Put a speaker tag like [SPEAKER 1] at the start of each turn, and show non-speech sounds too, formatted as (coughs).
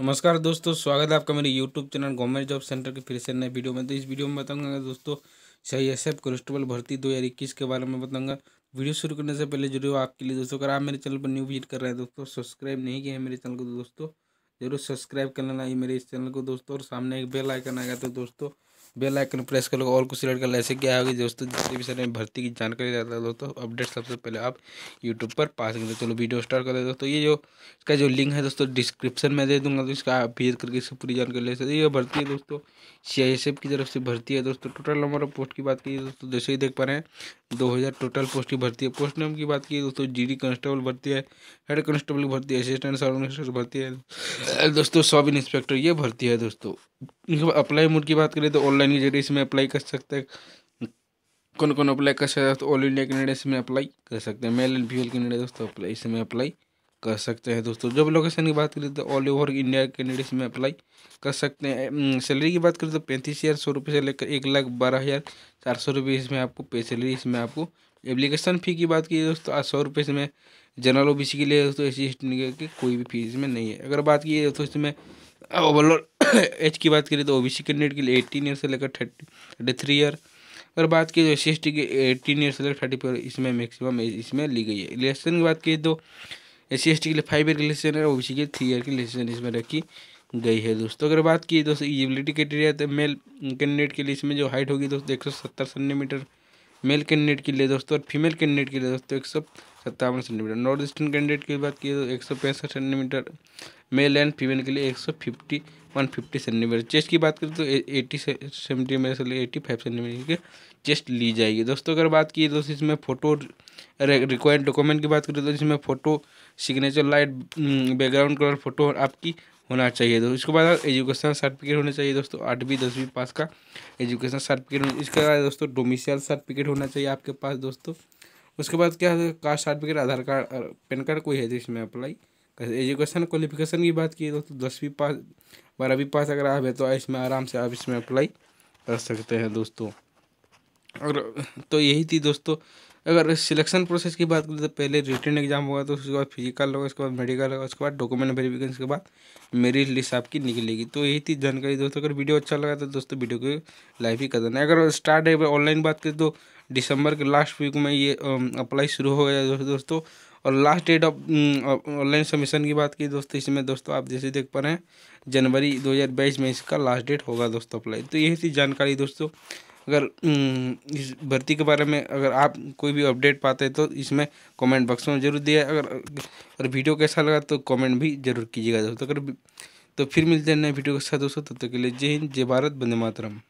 [SPEAKER 1] नमस्कार दोस्तों स्वागत है आपका मेरे YouTube channel government job centre के फिर से नए वीडियो में तो इस वीडियो में बताऊंगा दोस्तों सही एस एफ कॉन्स्टेबल भर्ती दो हज़ार इक्कीस के बारे में बताऊंगा वीडियो शुरू करने से पहले जरूर आपके लिए दोस्तों अगर आप मेरे चैनल पर न्यू विजिट कर रहे हैं दोस्तों सब्सक्राइब नहीं किया है मेरे चैनल को दोस्तों जरूर सब्सक्राइब कर लेना मेरे इस चैनल को दोस्तों और सामने एक बेल आइकन आएगा तो दोस्तों बेल आइकन प्रेस कर लो ऑल को सिलेक्ट कर लो ऐसे क्या होगी दोस्तों जितने भी सारे भर्ती की जानकारी रहता है दोस्तों अपडेट सबसे पहले आप यूट्यूब पर पा सकते चलो वीडियो स्टार्ट कर दे दोस्तों ये जो इसका जो लिंक है दोस्तों डिस्क्रिप्शन में दे दूंगा तो इसका आप भेज करके इससे पूरी जानकारी ले सकते ये भर्ती है दोस्तों सी की तरफ से भर्ती है दोस्तों टोटल नंबर ऑफ पोस्ट की बात की दोस्तों जैसे ही देख पा रहे हैं दो हज़ार टोटल पोस्ट की भर्ती है पोस्ट नेम की बात की दोस्तों जी डी कांस्टेबल भर्ती है हेड कांस्टेबल की भर्ती है असिस्टेंट सब इंस्पेक्टर भर्ती है दोस्तों सब इंस्पेक्टर ये भर्ती है दोस्तों अप्लाई मोड की बात करें तो ऑनलाइन के जरिए इसमें अप्लाई कर सकते हैं कौन कौन अप्लाई कर सकता है तो ऑल इंडिया कैंडिडेट इसमें अप्लाई कर सकते हैं मेल एंड फीमेल कैंडिडेट दोस्तों अप्लाई इसमें अप्लाई कर सकते हैं दोस्तों जॉब लोकेशन की बात करें तो ऑल ओवर इंडिया कैंडिडेट्स में अप्लाई कर सकते हैं सैलरी की बात करें तो पैंतीस हज़ार सौ रुपये से लेकर एक लाख बारह हज़ार चार सौ रुपये इसमें आपको पे सैलरी इसमें आपको एप्लीकेशन फ़ी की बात की दोस्तों आठ सौ रुपये इसमें जनरल ओ के लिए दोस्तों एस सी की कोई भी फीस इसमें नहीं है अगर बात की दोस्तों इसमें ओवरऑल एज (coughs) की बात करें तो ओ बी सी कैंडिडेट के लिए एटीन ईयर से लेकर थर्टी थर्टी थ्री ईयर अगर बात की तो एस एस टी के एटीन ईयर से लेकर थर्टी फोर इसमें मैक्सिमम इसमें ली गई है इलेक्शन की बात की तो एस सी e के लिए फाइव ईयर की लिस्टेशन है ओ बी के थ्री ईयर की लिस्टेशन इसमें रखी गई है दोस्तों अगर बात की दोस्तों एलिजिबिलिटी क्राइटेरिया तो मेल कैंडिडेट के लिए इसमें जो हाइट होगी दोस्तों एक सौ सत्तर सेंटीमीटर मेल कैंडिडेट के लिए दोस्तों और फीमेल कैंडिडेट के लिए दोस्तों एक सौ सत्तावन सेंटीमीटर नॉर्थ ईस्टर्न कैंडिडेट की बात की तो एक सौ पैंसठ सेंटीमीटर मेल एंड फीमेल के लिए एक सौ fifty one fifty centimetre chest की बात करें तो एटी सेंटीमीटर से एटी फाइव सेंटीमीटर की चेस्ट ली जाएगी दोस्तों अगर बात की तो इसमें फोटो रिक्वायर्ड डॉक्यूमेंट की बात करें तो इसमें photo signature light background colour photo आपकी होना चाहिए दोस्तों इसके बाद एजुकेशन सर्टिफिकेट होना चाहिए दोस्तों आठवीं दसवीं पास का एजुकेशन सर्टिफिकेट इसके बाद दोस्तों डोमिसाइल सर्टिफिकेट होना चाहिए आपके पास दोस्तों उसके बाद क्या है caste certificate Aadhaar card PAN card कोई है जिसमें अप्लाई एजुकेशन क्वालिफिकेशन की बात की तो, तो दसवीं पास बारहवीं पास अगर आप है तो इसमें आराम से आप इसमें अप्लाई कर सकते हैं दोस्तों और तो यही थी दोस्तों अगर सिलेक्शन प्रोसेस की बात करें तो पहले रिटर्न एग्जाम होगा तो उसके बाद फिजिकल होगा उसके बाद मेडिकल होगा उसके बाद डॉक्यूमेंट वेरिफिकेशन के बाद मेरी लिस्ट आपकी निकलेगी तो यही थी जानकारी दोस्तों अगर वीडियो अच्छा लगा तो दोस्तों वीडियो को लाइव ही कर देना अगर स्टार्ट है ऑनलाइन बात करें तो दिसंबर के लास्ट वीक में ये अप्लाई शुरू हो गया दोस्तों और last date of online submission की बात की दोस्तों इसमें दोस्तों आप जैसे देख पा रहे हैं जनवरी 2022 में इसका लास्ट डेट होगा दोस्तों अप्लाई तो यही थी जानकारी दोस्तों अगर इस भर्ती के बारे में अगर आप कोई भी अपडेट पाते हैं तो इसमें कमेंट बॉक्स में जरूर दिया अगर अगर वीडियो कैसा लगा तो कमेंट भी जरूर कीजिएगा दोस्तों अगर तो फिर मिलते हैं नए वीडियो के साथ दोस्तों तब तक के लिए जय हिंद जय भारत बंदे मातरम